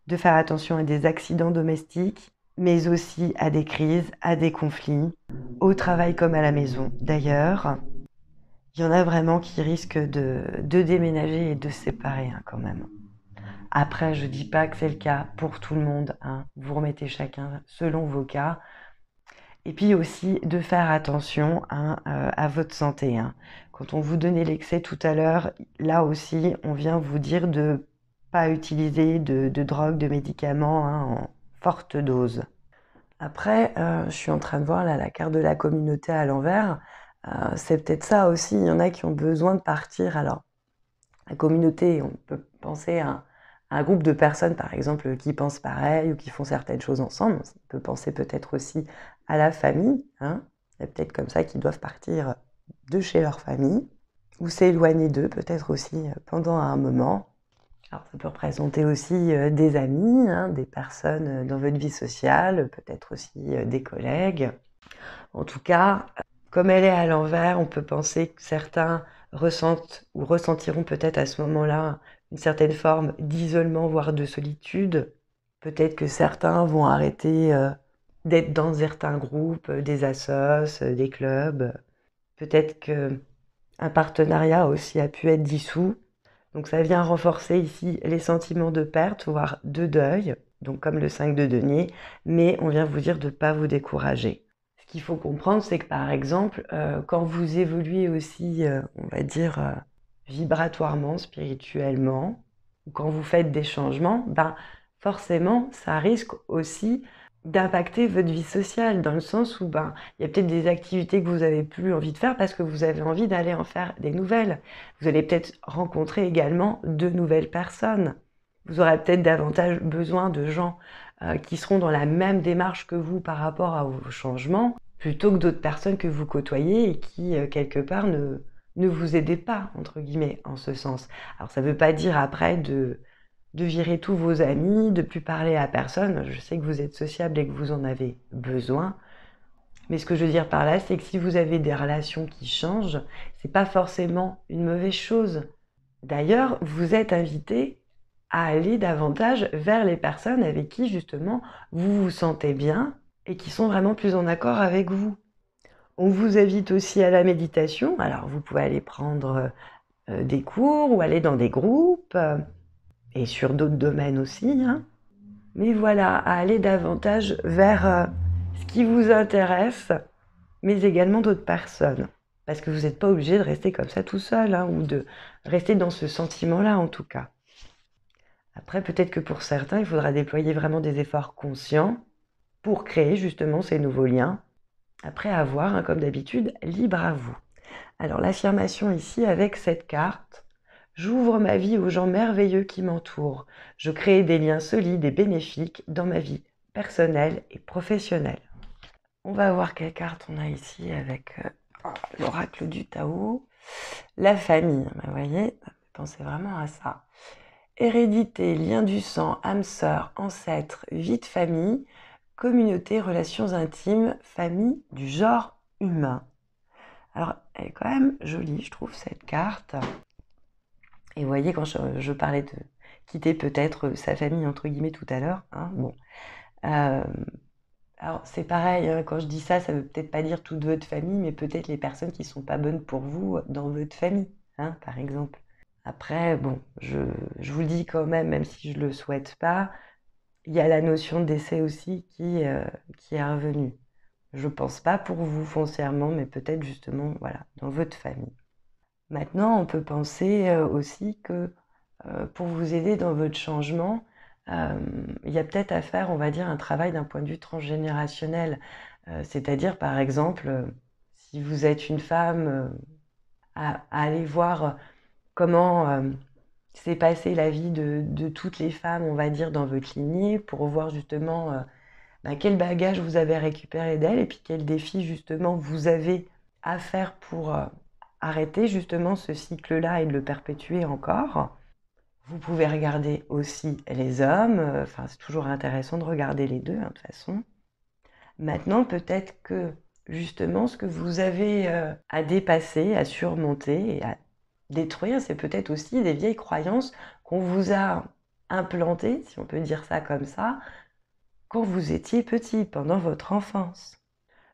de faire attention à des accidents domestiques, mais aussi à des crises, à des conflits, au travail comme à la maison d'ailleurs il y en a vraiment qui risquent de, déménager et de séparer hein, quand même. Après, je ne dis pas que c'est le cas pour tout le monde. Hein. Vous remettez chacun selon vos cas. Et puis aussi de faire attention hein, euh, à votre santé. Quand on vous donnait l'excès tout à l'heure, là aussi, on vient vous dire de pas utiliser de, drogue, de médicaments en forte dose. Après, euh, je suis en train de voir la carte de la communauté à l'envers. Euh, c'est peut-être ça aussi, il y en a qui ont besoin de partir. Alors, la communauté, on peut penser à un, groupe de personnes, par exemple, qui pensent pareil ou qui font certaines choses ensemble. On peut penser peut-être aussi à la famille. Hein. peut-être comme ça qu'ils doivent partir de chez leur famille ou s'éloigner d'eux peut-être aussi euh, pendant un moment. Alors ça peut représenter aussi euh, des amis, hein, des personnes dans votre vie sociale, peut-être aussi des collègues. En tout cas, comme elle est à l'envers, on peut penser que certains ressentent ou ressentiront peut-être à ce moment-là une certaine forme d'isolement, voire de solitude. Peut-être que certains vont arrêter euh, d'être dans certains groupes, euh, des assos, euh, des clubs. Peut-être que un partenariat aussi a pu être dissous. Donc ça vient renforcer ici les sentiments de perte, voire de deuil, donc comme le 5 de denier, mais on vient vous dire de ne pas vous décourager qu'il faut comprendre, c'est que par exemple, euh, quand vous évoluez aussi, euh, on va dire, euh, vibratoirement, spirituellement, ou quand vous faites des changements, ben, forcément, ça risque aussi d'impacter votre vie sociale, dans le sens où ben, il y a peut-être des activités que vous n'avez plus envie de faire parce que vous avez envie d'aller en faire des nouvelles. Vous allez peut-être rencontrer également de nouvelles personnes. Vous aurez peut-être davantage besoin de gens euh, qui seront dans la même démarche que vous par rapport à vos changements, plutôt que d'autres personnes que vous côtoyez et qui, euh, quelque part, ne, vous aident pas, entre guillemets, en ce sens. Alors ça ne veut pas dire après de, de virer tous vos amis, de plus parler à personne. Je sais que vous êtes sociable et que vous en avez besoin. Mais ce que je veux dire par là, c'est que si vous avez des relations qui changent, ce n'est pas forcément une mauvaise chose. D'ailleurs, vous êtes invité à aller davantage vers les personnes avec qui justement vous vous sentez bien et qui sont vraiment plus en accord avec vous. On vous invite aussi à la méditation, alors vous pouvez aller prendre euh, des cours ou aller dans des groupes euh, et sur d'autres domaines aussi. Hein. Mais voilà, à aller davantage vers euh, ce qui vous intéresse, mais également d'autres personnes. Parce que vous n'êtes pas obligé de rester comme ça tout seul, hein, ou de rester dans ce sentiment-là en tout cas. Après, peut-être que pour certains, il faudra déployer vraiment des efforts conscients pour créer justement ces nouveaux liens. Après avoir, hein, comme d'habitude, libre à vous. Alors l'affirmation ici avec cette carte, j'ouvre ma vie aux gens merveilleux qui m'entourent. Je crée des liens solides et bénéfiques dans ma vie personnelle et professionnelle. On va voir quelle carte on a ici avec euh, oh, l'oracle du Tao. La famille, vous voyez, pensez vraiment à ça hérédité, lien du sang, âme sœur, ancêtre, vie de famille, communauté, relations intimes, famille du genre humain. Alors, elle est quand même jolie, je trouve, cette carte. Et vous voyez, quand je, parlais de quitter peut-être sa famille, entre guillemets, tout à l'heure, hein, bon. Euh, alors, c'est pareil, hein, quand je dis ça, ça veut peut-être pas dire toute votre famille, mais peut-être les personnes qui sont pas bonnes pour vous euh, dans votre famille, hein, par exemple. Après, bon, je, je, vous le dis quand même, même si je ne le souhaite pas, il y a la notion d'essai aussi qui, euh, qui est revenue. Je pense pas pour vous foncièrement, mais peut-être justement, voilà, dans votre famille. Maintenant, on peut penser euh, aussi que euh, pour vous aider dans votre changement, il y a peut-être à faire, on va dire, un travail d'un point de vue transgénérationnel. C'est-à-dire, par exemple, si vous êtes une femme, à, aller voir comment euh, s'est passée la vie de, toutes les femmes, on va dire, dans votre lignée, pour voir justement euh, bah, quel bagage vous avez récupéré d'elles et puis quel défi justement vous avez à faire pour euh, arrêter justement ce cycle-là et de le perpétuer encore. Vous pouvez regarder aussi les hommes, enfin c'est toujours intéressant de regarder les deux hein, de toute façon. Maintenant, peut-être que justement ce que vous avez à dépasser, à surmonter et à détruire, c'est peut-être aussi des vieilles croyances qu'on vous a implantées, si on peut dire ça comme ça, quand vous étiez petit, pendant votre enfance.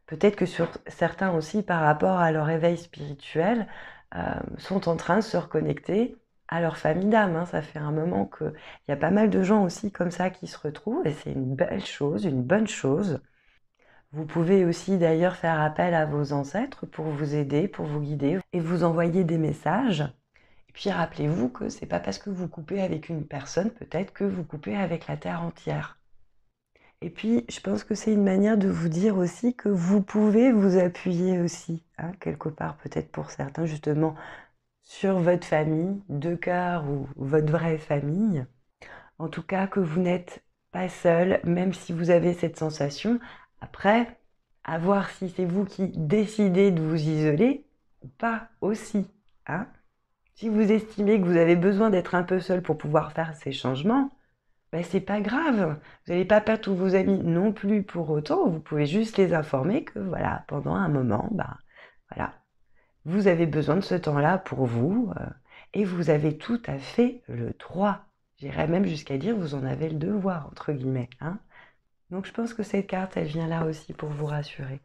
Peut-être que certains aussi, par rapport à leur éveil spirituel, euh, sont en train de se reconnecter à leur famille d'âme. Hein. Ça fait un moment qu'il y a pas mal de gens aussi comme ça qui se retrouvent et c'est une belle chose, une bonne chose. Vous pouvez aussi d'ailleurs faire appel à vos ancêtres pour vous aider, pour vous guider et vous envoyer des messages. Et puis rappelez-vous que c'est pas parce que vous coupez avec une personne peut-être que vous coupez avec la terre entière. Et puis, je pense que c'est une manière de vous dire aussi que vous pouvez vous appuyer aussi, hein, quelque part peut-être pour certains justement, sur votre famille de cœur ou votre vraie famille. En tout cas, que vous n'êtes pas seul, même si vous avez cette sensation, après, à voir si c'est vous qui décidez de vous isoler ou pas aussi. Hein si vous estimez que vous avez besoin d'être un peu seul pour pouvoir faire ces changements, ben c'est pas grave. Vous n'allez pas perdre tous vos amis non plus pour autant. Vous pouvez juste les informer que voilà, pendant un moment, ben, voilà, vous avez besoin de ce temps-là pour vous euh, et vous avez tout à fait le droit. J'irais même jusqu'à dire vous en avez le devoir entre guillemets. Hein. Donc je pense que cette carte, elle vient là aussi pour vous rassurer.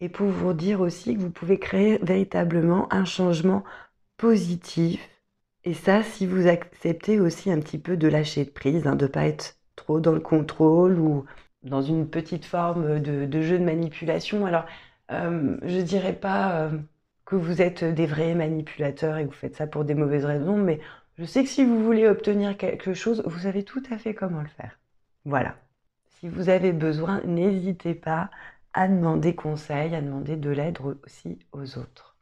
Et pour vous dire aussi que vous pouvez créer véritablement un changement positif. Et ça, si vous acceptez aussi un petit peu de lâcher de prise, hein, de ne pas être trop dans le contrôle ou dans une petite forme de, jeu de manipulation. Alors, euh, je ne dirais pas euh, que vous êtes des vrais manipulateurs et que vous faites ça pour des mauvaises raisons, mais je sais que si vous voulez obtenir quelque chose, vous savez tout à fait comment le faire. Voilà. Si vous avez besoin, n'hésitez pas à demander conseil, à demander de l'aide aussi aux autres.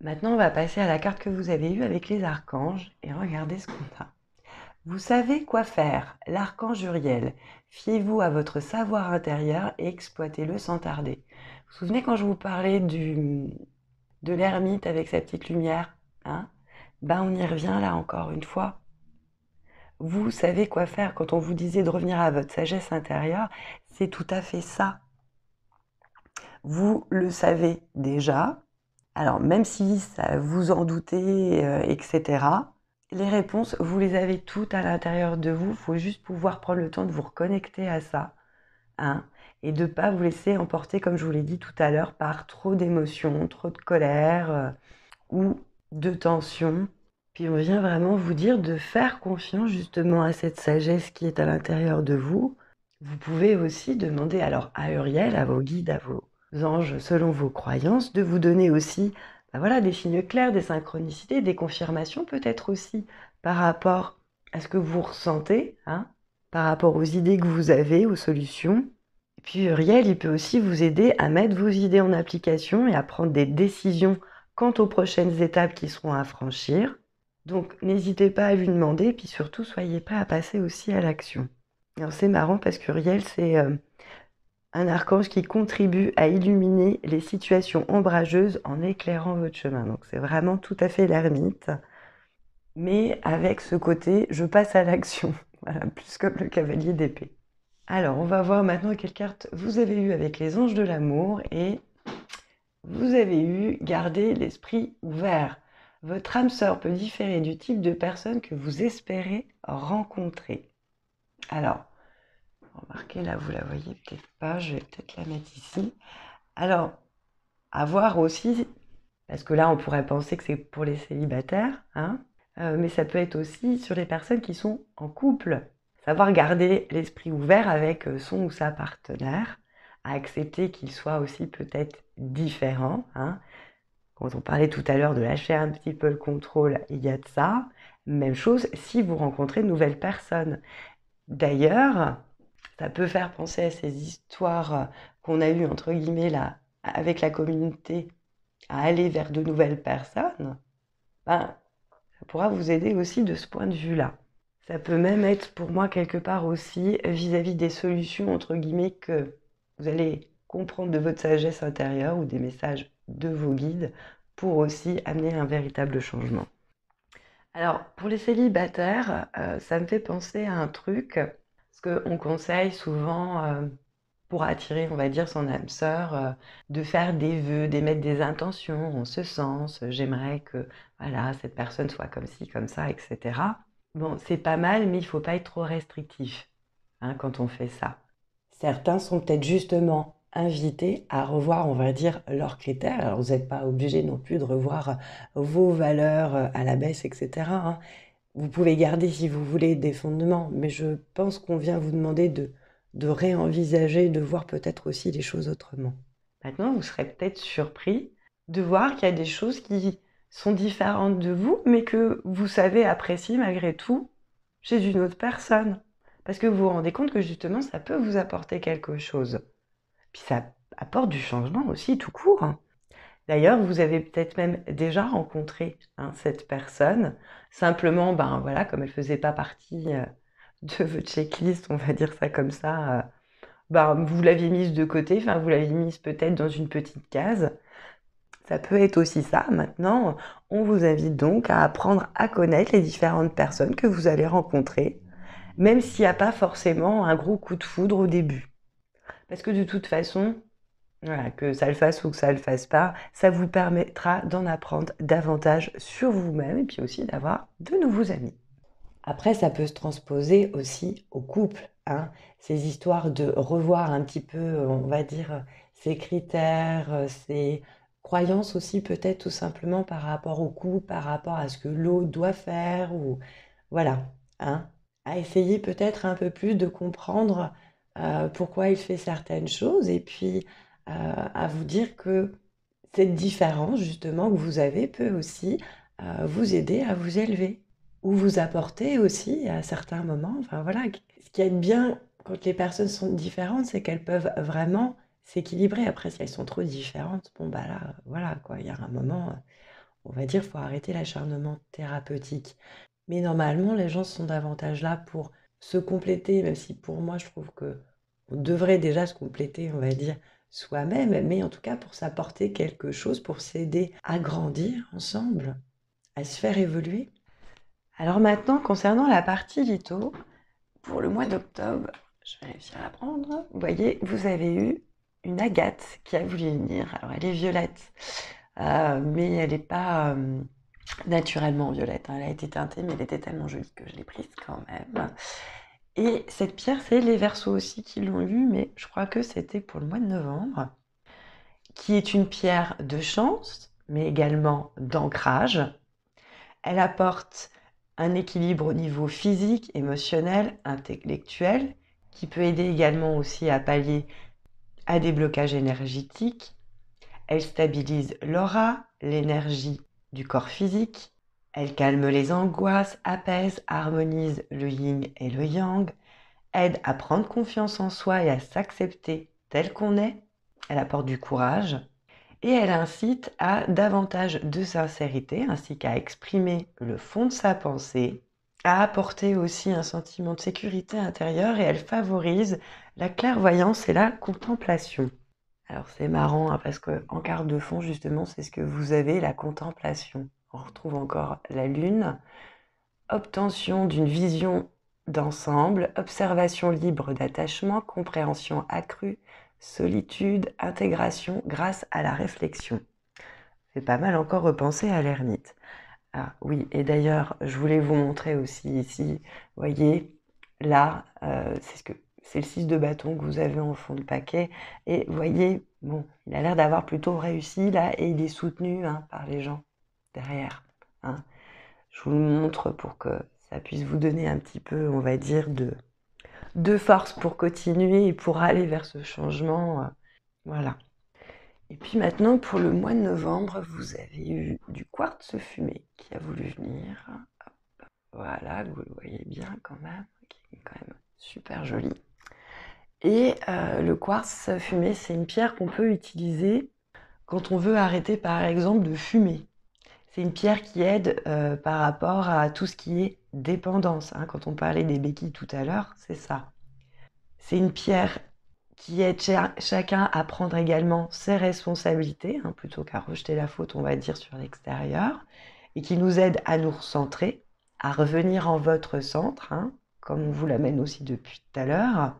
Maintenant, on va passer à la carte que vous avez eue avec les archanges et regardez ce qu'on a. Vous savez quoi faire, l'archange Uriel. Fiez-vous à votre savoir intérieur et exploitez-le sans tarder. Vous vous souvenez quand je vous parlais de l'ermite avec sa petite lumière hein ben, On y revient là encore une fois vous savez quoi faire. Quand on vous disait de revenir à votre sagesse intérieure, c'est tout à fait ça. Vous le savez déjà. Alors même si ça vous en doutez, euh, etc., les réponses, vous les avez toutes à l'intérieur de vous. Il faut juste pouvoir prendre le temps de vous reconnecter à ça. Hein, et de ne pas vous laisser emporter, comme je vous l'ai dit tout à l'heure, par trop d'émotions, trop de colère euh, ou de tension puis on vient vraiment vous dire de faire confiance justement à cette sagesse qui est à l'intérieur de vous. Vous pouvez aussi demander alors à Uriel, à vos guides, à vos anges selon vos croyances, de vous donner aussi bah voilà, des signes clairs, des synchronicités, des confirmations peut-être aussi par rapport à ce que vous ressentez, hein, par rapport aux idées que vous avez, aux solutions. Et puis Uriel, il peut aussi vous aider à mettre vos idées en application et à prendre des décisions quant aux prochaines étapes qui seront à franchir. Donc n'hésitez pas à lui demander, puis surtout soyez pas à passer aussi à l'action. c'est marrant parce que Riel, c'est euh, un archange qui contribue à illuminer les situations ombrageuses en éclairant votre chemin. Donc c'est vraiment tout à fait l'ermite, mais avec ce côté je passe à l'action, plus comme le cavalier d'épée. Alors on va voir maintenant quelle carte vous avez eu avec les anges de l'amour et vous avez eu garder l'esprit ouvert. Votre âme sœur peut différer du type de personne que vous espérez rencontrer. Alors, remarquez là, vous la voyez peut-être pas, je vais peut-être la mettre ici. Alors, avoir aussi, parce que là, on pourrait penser que c'est pour les célibataires, hein, euh, mais ça peut être aussi sur les personnes qui sont en couple. Savoir garder l'esprit ouvert avec euh, son ou sa partenaire, accepter qu'il soit aussi peut-être différent. Hein. Quand on parlait tout à l'heure de lâcher un petit peu le contrôle, il y a de ça. Même chose si vous rencontrez de nouvelles personnes. D'ailleurs, ça peut faire penser à ces histoires qu'on a eues, entre guillemets, là, avec la communauté, à aller vers de nouvelles personnes. Ben, ça pourra vous aider aussi de ce point de vue-là. Ça peut même être pour moi quelque part aussi vis à -vis des solutions, entre guillemets, que vous allez comprendre de votre sagesse intérieure ou des messages de vos guides pour aussi amener un véritable changement. Alors, pour les célibataires, euh, ça me fait penser à un truc, ce qu'on conseille souvent euh, pour attirer, on va dire, son âme sœur, euh, de faire des vœux, d'émettre des intentions en ce sens, j'aimerais que voilà, cette personne soit comme ci, comme ça, etc. Bon, c'est pas mal, mais il ne faut pas être trop restrictif hein, quand on fait ça. Certains sont peut-être justement invités à revoir, on va dire, leurs critères. Alors, vous n'êtes pas obligé non plus de revoir vos valeurs euh, à la baisse, etc. Hein. Vous pouvez garder, si vous voulez, des fondements, mais je pense qu'on vient vous demander de, de réenvisager, de voir peut-être aussi les choses autrement. Maintenant, vous serez peut-être surpris de voir qu'il y a des choses qui sont différentes de vous, mais que vous savez apprécier malgré tout chez une autre personne. Parce que vous vous rendez compte que justement, ça peut vous apporter quelque chose ça apporte du changement aussi tout court. D'ailleurs, vous avez peut-être même déjà rencontré hein, cette personne. Simplement, ben voilà, comme elle ne faisait pas partie euh, de votre checklist, on va dire ça comme ça, euh, ben, vous l'aviez mise de côté, enfin vous l'aviez mise peut-être dans une petite case. Ça peut être aussi ça. Maintenant, on vous invite donc à apprendre à connaître les différentes personnes que vous allez rencontrer, même s'il n'y a pas forcément un gros coup de foudre au début. Parce que de toute façon, voilà, que ça le fasse ou que ça le fasse pas, ça vous permettra d'en apprendre davantage sur vous-même et puis aussi d'avoir de nouveaux amis. Après, ça peut se transposer aussi au couple. Hein. Ces histoires de revoir un petit peu, on va dire, ses critères, ses croyances aussi peut-être tout simplement par rapport au couple, par rapport à ce que l'eau doit faire ou voilà. Hein. À essayer peut-être un peu plus de comprendre euh, pourquoi il fait certaines choses, et puis euh, à vous dire que cette différence justement que vous avez peut aussi euh, vous aider à vous élever ou vous apporter aussi à certains moments. Enfin voilà, ce qui aide bien quand les personnes sont différentes, c'est qu'elles peuvent vraiment s'équilibrer. Après, si elles sont trop différentes, bon bah là, voilà quoi, il y a un moment, on va dire, faut arrêter l'acharnement thérapeutique. Mais normalement, les gens sont davantage là pour se compléter, même si pour moi je trouve que on devrait déjà se compléter, on va dire, soi-même, mais en tout cas pour s'apporter quelque chose, pour s'aider à grandir ensemble, à se faire évoluer. Alors maintenant, concernant la partie litho, pour le mois d'octobre, je vais réussir à la prendre. Vous voyez, vous avez eu une agate qui a voulu venir. Alors elle est violette, euh, mais elle n'est pas... Euh, naturellement violette. Hein. Elle a été teintée, mais elle était tellement jolie que je l'ai prise quand même. Et cette pierre, c'est les Verseaux aussi qui l'ont vue, mais je crois que c'était pour le mois de novembre, qui est une pierre de chance, mais également d'ancrage. Elle apporte un équilibre au niveau physique, émotionnel, intellectuel, qui peut aider également aussi à pallier à des blocages énergétiques. Elle stabilise l'aura, l'énergie du corps physique. Elle calme les angoisses, apaise, harmonise le yin et le yang, aide à prendre confiance en soi et à s'accepter tel qu'on est. Elle apporte du courage et elle incite à davantage de sincérité ainsi qu'à exprimer le fond de sa pensée, à apporter aussi un sentiment de sécurité intérieure et elle favorise la clairvoyance et la contemplation. Alors c'est marrant parce hein, parce qu'en carte de fond, justement, c'est ce que vous avez, la contemplation. On retrouve encore la lune, obtention d'une vision d'ensemble, observation libre d'attachement, compréhension accrue, solitude, intégration grâce à la réflexion. C'est pas mal encore repenser à l'ermite. Ah oui, et d'ailleurs, je voulais vous montrer aussi ici, voyez, là, euh, c'est ce que c'est le 6 de bâton que vous avez en fond de paquet. Et voyez, bon, il a l'air d'avoir plutôt réussi là et il est soutenu hein, par les gens derrière. Hein. Je vous le montre pour que ça puisse vous donner un petit peu, on va dire, de, force pour continuer et pour aller vers ce changement. Euh, voilà. Et puis maintenant, pour le mois de novembre, vous avez eu du quartz fumé qui a voulu venir. Voilà, vous le voyez bien quand même, qui est quand même super joli. Et euh, le quartz fumé, c'est une pierre qu'on peut utiliser quand on veut arrêter par exemple de fumer. C'est une pierre qui aide euh, par rapport à tout ce qui est dépendance. Hein. Quand on parlait des béquilles tout à l'heure, c'est ça. C'est une pierre qui aide chacun à prendre également ses responsabilités, hein, plutôt qu'à rejeter la faute, on va dire, sur l'extérieur, et qui nous aide à nous recentrer, à revenir en votre centre, hein, comme on vous l'amène aussi depuis tout à l'heure,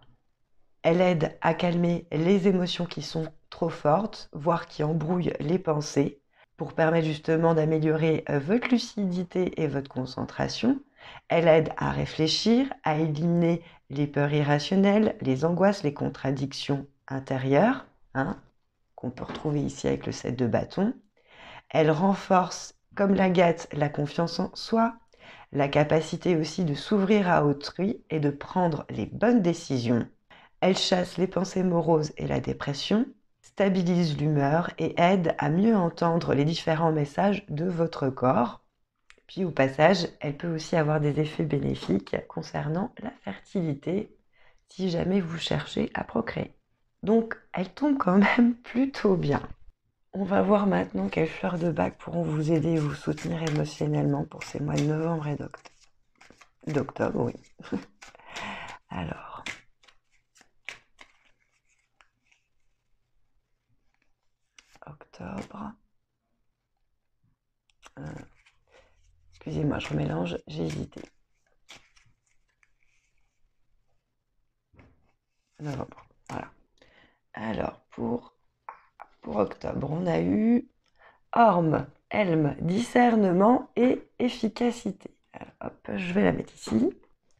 elle aide à calmer les émotions qui sont trop fortes, voire qui embrouillent les pensées, pour permettre justement d'améliorer euh, votre lucidité et votre concentration. Elle aide à réfléchir, à éliminer les peurs irrationnelles, les angoisses, les contradictions intérieures, hein, qu'on peut retrouver ici avec le set de bâton. Elle renforce, comme l'agate, la confiance en soi, la capacité aussi de s'ouvrir à autrui et de prendre les bonnes décisions. Elle chasse les pensées moroses et la dépression, stabilise l'humeur et aide à mieux entendre les différents messages de votre corps. Puis au passage, elle peut aussi avoir des effets bénéfiques concernant la fertilité si jamais vous cherchez à procréer. Donc elle tombe quand même plutôt bien. On va voir maintenant quelles fleurs de bac pourront vous aider et vous soutenir émotionnellement pour ces mois de novembre et d'octobre. D'octobre, oui. Alors, octobre. Euh, excusez-moi, je remélange, j'ai hésité. Novembre, voilà. Alors, pour, pour octobre, on a eu Orme, Helm, discernement et efficacité. hop, je vais la mettre ici.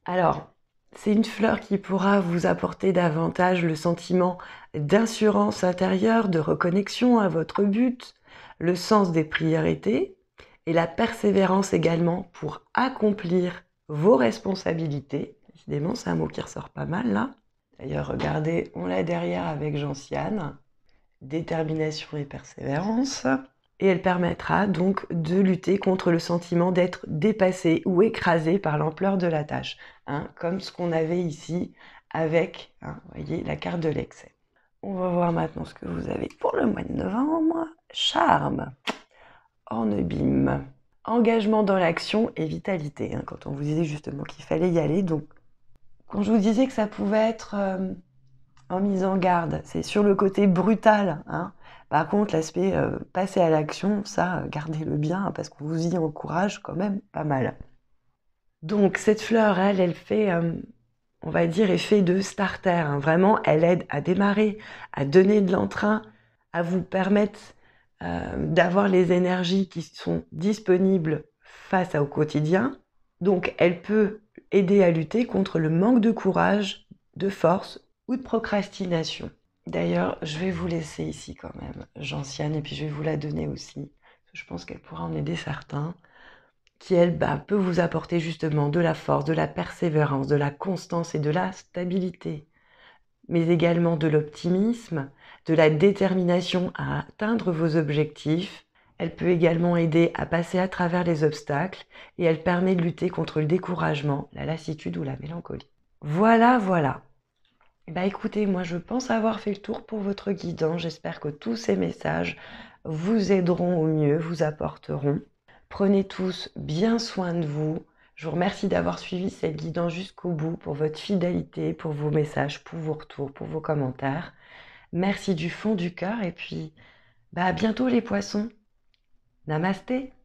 Alors, c'est une fleur qui pourra vous apporter davantage le sentiment d'assurance intérieure, de reconnexion à votre but, le sens des priorités et la persévérance également pour accomplir vos responsabilités. Évidemment, c'est un mot qui ressort pas mal là. D'ailleurs, regardez, on l'a derrière avec Gentiane. Détermination et persévérance et elle permettra donc de lutter contre le sentiment d'être dépassé ou écrasé par l'ampleur de la tâche, hein, comme ce qu'on avait ici avec hein, voyez, la carte de l'excès. On va voir maintenant ce que vous avez pour le mois de novembre. Charme, ornebim, engagement dans l'action et vitalité. Hein, quand on vous disait justement qu'il fallait y aller, donc quand je vous disais que ça pouvait être euh, en mise en garde, c'est sur le côté brutal, hein, par contre, l'aspect euh, passer à l'action, ça, euh, gardez-le bien hein, parce qu'on vous y encourage quand même pas mal. Donc cette fleur, elle, elle fait, euh, on va dire, effet de starter. Hein. Vraiment, elle aide à démarrer, à donner de l'entrain, à vous permettre d'avoir les énergies qui sont disponibles face au quotidien. Donc elle peut aider à lutter contre le manque de courage, de force ou de procrastination. D'ailleurs, je vais vous laisser ici quand même, j'ancienne, et puis je vais vous la donner aussi. Je pense qu'elle pourra en aider certains, qui elle bah, peut vous apporter justement de la force, de la persévérance, de la constance et de la stabilité, mais également de l'optimisme, de la détermination à atteindre vos objectifs. Elle peut également aider à passer à travers les obstacles et elle permet de lutter contre le découragement, la lassitude ou la mélancolie. Voilà, voilà. Bah écoutez, moi je pense avoir fait le tour pour votre guidant. J'espère que tous ces messages vous aideront au mieux, vous apporteront. Prenez tous bien soin de vous. Je vous remercie d'avoir suivi cette guidance jusqu'au bout pour votre fidélité, pour vos messages, pour vos retours, pour vos commentaires. Merci du fond du cœur et puis bah à bientôt les poissons. Namasté.